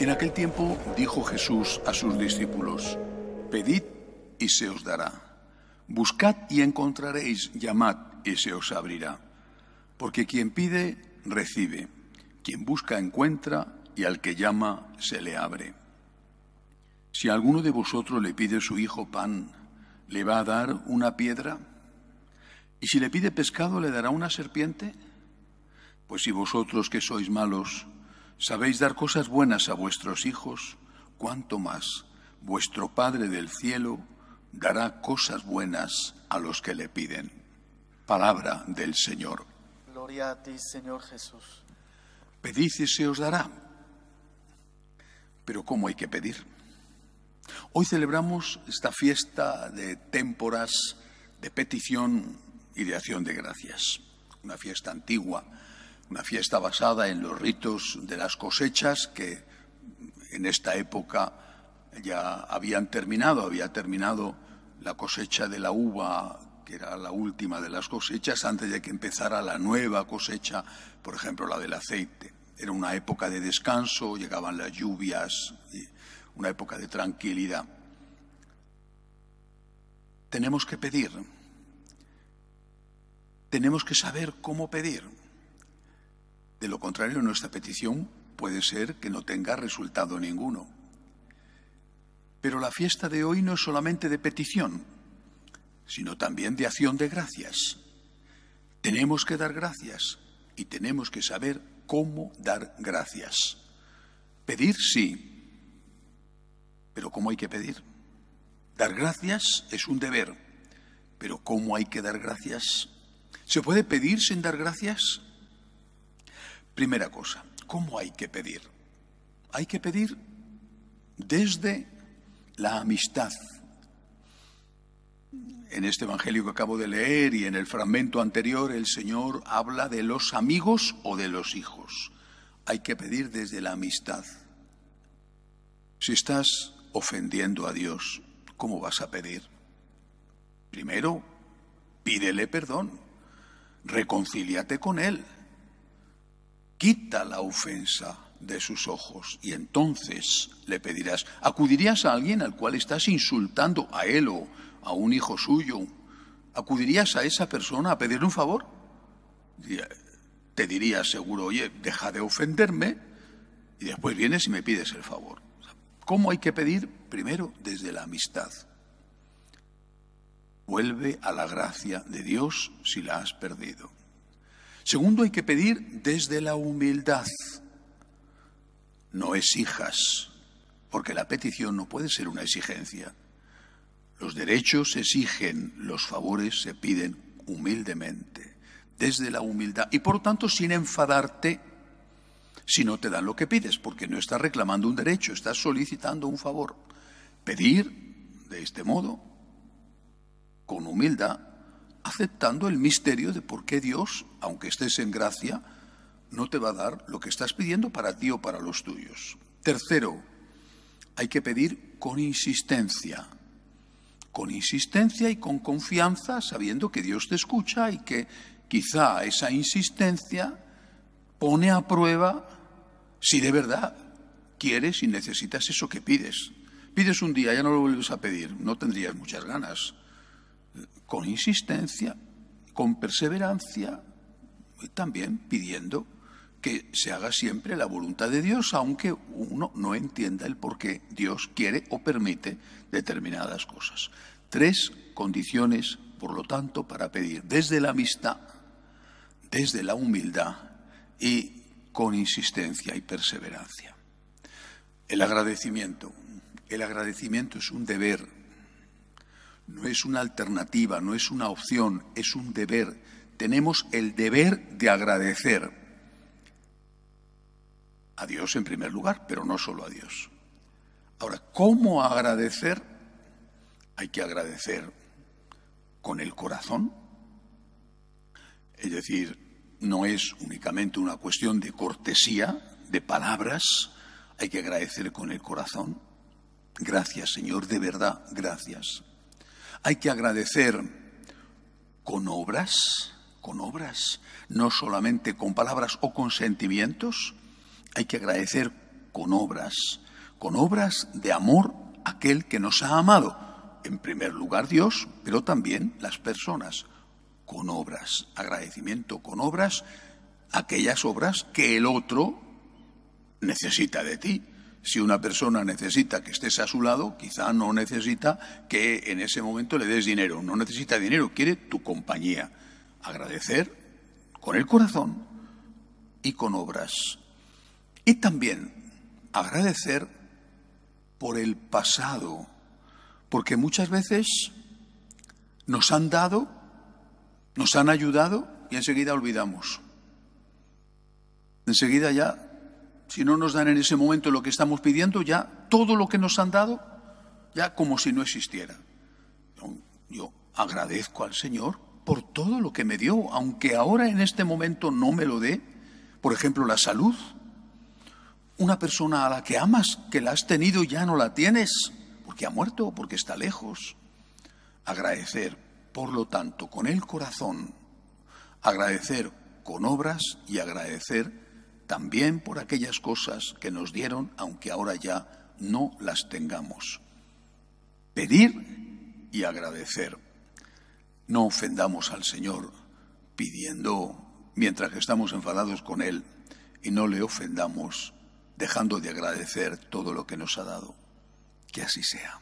En aquel tiempo dijo Jesús a sus discípulos, Pedid y se os dará, buscad y encontraréis, llamad y se os abrirá, porque quien pide, recibe, quien busca, encuentra, y al que llama, se le abre. Si alguno de vosotros le pide a su hijo pan, ¿le va a dar una piedra? ¿Y si le pide pescado, le dará una serpiente? Pues si vosotros que sois malos sabéis dar cosas buenas a vuestros hijos, ¿cuánto más vuestro Padre del cielo dará cosas buenas a los que le piden. Palabra del Señor. Gloria a ti, Señor Jesús. Pedid y se os dará. Pero ¿cómo hay que pedir? Hoy celebramos esta fiesta de témporas, de petición y de acción de gracias. Una fiesta antigua, una fiesta basada en los ritos de las cosechas que en esta época ya habían terminado, había terminado la cosecha de la uva, que era la última de las cosechas, antes de que empezara la nueva cosecha, por ejemplo, la del aceite. Era una época de descanso, llegaban las lluvias. Y, una época de tranquilidad. Tenemos que pedir, tenemos que saber cómo pedir. De lo contrario, nuestra petición puede ser que no tenga resultado ninguno. Pero la fiesta de hoy no es solamente de petición, sino también de acción de gracias. Tenemos que dar gracias y tenemos que saber cómo dar gracias. Pedir sí, pero ¿cómo hay que pedir? Dar gracias es un deber, pero ¿cómo hay que dar gracias? ¿Se puede pedir sin dar gracias? Primera cosa, ¿cómo hay que pedir? Hay que pedir desde la amistad. En este Evangelio que acabo de leer y en el fragmento anterior, el Señor habla de los amigos o de los hijos. Hay que pedir desde la amistad. Si estás ofendiendo a Dios, ¿cómo vas a pedir? Primero, pídele perdón, reconcíliate con Él, quita la ofensa de sus ojos y entonces le pedirás, acudirías a alguien al cual estás insultando a él o a un hijo suyo, acudirías a esa persona a pedirle un favor. Te diría seguro, oye, deja de ofenderme y después vienes y me pides el favor. ¿Cómo hay que pedir? Primero, desde la amistad. Vuelve a la gracia de Dios si la has perdido. Segundo, hay que pedir desde la humildad. No exijas, porque la petición no puede ser una exigencia. Los derechos se exigen, los favores se piden humildemente, desde la humildad. Y por tanto, sin enfadarte si no te dan lo que pides, porque no estás reclamando un derecho, estás solicitando un favor. Pedir de este modo, con humildad, aceptando el misterio de por qué Dios, aunque estés en gracia, no te va a dar lo que estás pidiendo para ti o para los tuyos. Tercero, hay que pedir con insistencia, con insistencia y con confianza, sabiendo que Dios te escucha y que quizá esa insistencia pone a prueba si de verdad quieres y necesitas eso que pides. Pides un día, ya no lo vuelves a pedir, no tendrías muchas ganas. Con insistencia, con perseverancia, y también pidiendo que se haga siempre la voluntad de Dios, aunque uno no entienda el por qué Dios quiere o permite determinadas cosas. Tres condiciones, por lo tanto, para pedir desde la amistad, desde la humildad y con insistencia y perseverancia. El agradecimiento. El agradecimiento es un deber, no es una alternativa, no es una opción, es un deber. Tenemos el deber de agradecer a Dios en primer lugar, pero no solo a Dios. Ahora, ¿cómo agradecer? Hay que agradecer con el corazón, es decir, no es únicamente una cuestión de cortesía, de palabras, hay que agradecer con el corazón. Gracias, Señor, de verdad, gracias. Hay que agradecer con obras, con obras, no solamente con palabras o con sentimientos, hay que agradecer con obras, con obras de amor a aquel que nos ha amado, en primer lugar Dios, pero también las personas con obras, agradecimiento con obras, aquellas obras que el otro necesita de ti. Si una persona necesita que estés a su lado, quizá no necesita que en ese momento le des dinero, no necesita dinero, quiere tu compañía. Agradecer con el corazón y con obras. Y también agradecer por el pasado, porque muchas veces nos han dado nos han ayudado y enseguida olvidamos. Enseguida ya, si no nos dan en ese momento lo que estamos pidiendo, ya todo lo que nos han dado, ya como si no existiera. Yo, agradezco al Señor por todo lo que me dio, aunque ahora en este momento no me lo dé, por ejemplo, la salud. Una persona a la que amas, que la has tenido y ya no la tienes, porque ha muerto, porque está lejos. Agradecer por lo tanto, con el corazón, agradecer con obras y agradecer también por aquellas cosas que nos dieron, aunque ahora ya no las tengamos. Pedir y agradecer. No ofendamos al Señor pidiendo mientras que estamos enfadados con Él y no le ofendamos dejando de agradecer todo lo que nos ha dado. Que así sea.